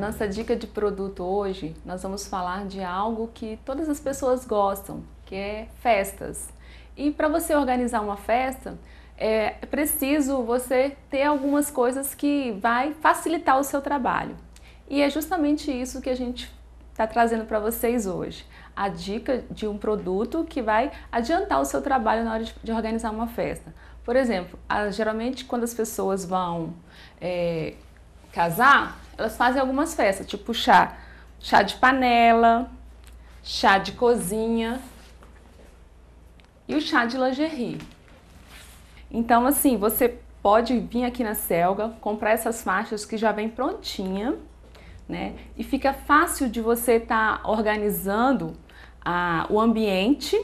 nossa dica de produto hoje, nós vamos falar de algo que todas as pessoas gostam, que é festas. E para você organizar uma festa, é, é preciso você ter algumas coisas que vai facilitar o seu trabalho. E é justamente isso que a gente está trazendo para vocês hoje. A dica de um produto que vai adiantar o seu trabalho na hora de organizar uma festa. Por exemplo, a, geralmente quando as pessoas vão é, casar, elas fazem algumas festas, tipo chá, chá de panela, chá de cozinha e o chá de lingerie. Então, assim, você pode vir aqui na Selga, comprar essas faixas que já vem prontinha, né? E fica fácil de você estar tá organizando a, o ambiente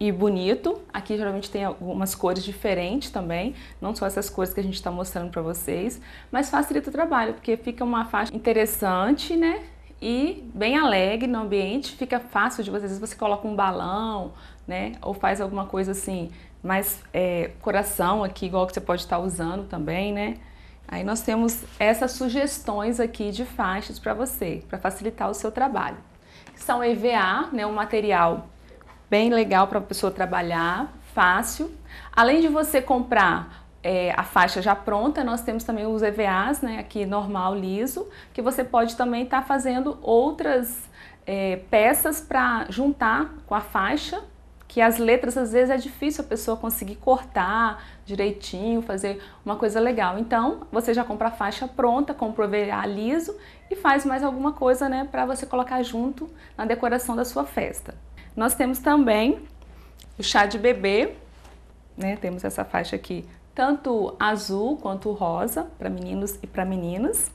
e bonito. Aqui geralmente tem algumas cores diferentes também, não só essas cores que a gente está mostrando para vocês, mas facilita o trabalho, porque fica uma faixa interessante, né? E bem alegre no ambiente, fica fácil de vocês. Você coloca um balão, né? Ou faz alguma coisa assim, mais é, coração aqui, igual que você pode estar tá usando também, né? Aí nós temos essas sugestões aqui de faixas para você, para facilitar o seu trabalho. São EVA, né? Um material bem legal para a pessoa trabalhar, fácil. Além de você comprar é, a faixa já pronta, nós temos também os EVAs, né, aqui normal, liso, que você pode também estar tá fazendo outras é, peças para juntar com a faixa, que as letras às vezes é difícil a pessoa conseguir cortar direitinho, fazer uma coisa legal. Então, você já compra a faixa pronta, compra o EVA liso e faz mais alguma coisa, né, para você colocar junto na decoração da sua festa. Nós temos também o chá de bebê, né? Temos essa faixa aqui, tanto azul quanto rosa, para meninos e para meninas.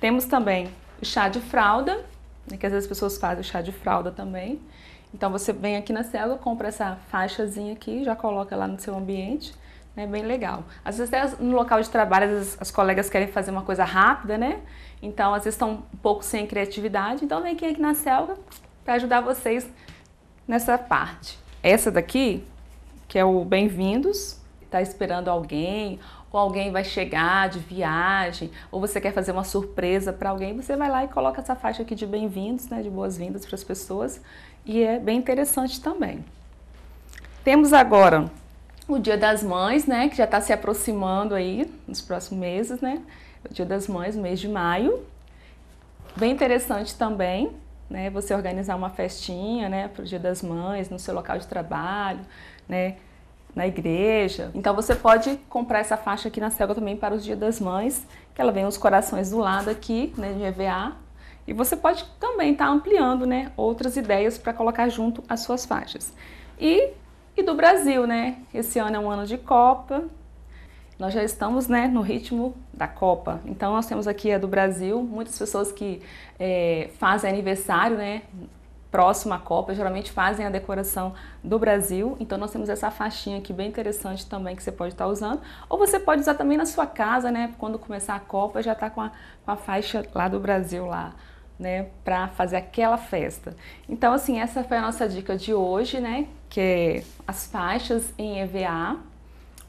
Temos também o chá de fralda, né? que às vezes as pessoas fazem o chá de fralda também. Então você vem aqui na célula, compra essa faixazinha aqui, já coloca lá no seu ambiente, é Bem legal. Às vezes até no local de trabalho, vezes, as colegas querem fazer uma coisa rápida, né? Então às vezes estão um pouco sem criatividade, então vem aqui, é aqui na selva para ajudar vocês nessa parte. Essa daqui, que é o bem-vindos, está esperando alguém, ou alguém vai chegar de viagem, ou você quer fazer uma surpresa para alguém, você vai lá e coloca essa faixa aqui de bem-vindos, né, de boas-vindas para as pessoas, e é bem interessante também. Temos agora o Dia das Mães, né, que já está se aproximando aí nos próximos meses, né? O Dia das Mães, mês de maio. Bem interessante também né? Você organizar uma festinha, né, para o Dia das Mães, no seu local de trabalho, né, na igreja. Então você pode comprar essa faixa aqui na Selga também para os Dia das Mães, que ela vem os corações do lado aqui, né, de EVA. E você pode também estar tá ampliando, né, outras ideias para colocar junto as suas faixas. E e do Brasil, né? Esse ano é um ano de Copa, nós já estamos né, no ritmo da Copa. Então, nós temos aqui a do Brasil, muitas pessoas que é, fazem aniversário, né? Próximo à Copa, geralmente fazem a decoração do Brasil. Então, nós temos essa faixinha aqui bem interessante também que você pode estar tá usando. Ou você pode usar também na sua casa, né? Quando começar a Copa, já está com a, com a faixa lá do Brasil, lá né, para fazer aquela festa. Então, assim, essa foi a nossa dica de hoje, né, que é as faixas em EVA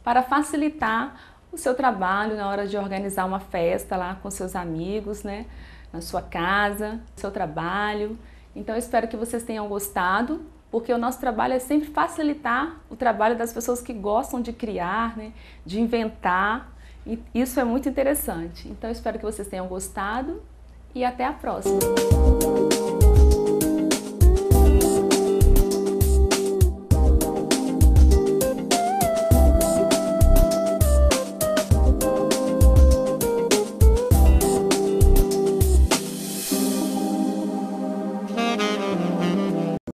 para facilitar o seu trabalho na hora de organizar uma festa lá com seus amigos, né? Na sua casa, seu trabalho. Então, eu espero que vocês tenham gostado, porque o nosso trabalho é sempre facilitar o trabalho das pessoas que gostam de criar, né? De inventar. E isso é muito interessante. Então, eu espero que vocês tenham gostado e até a próxima.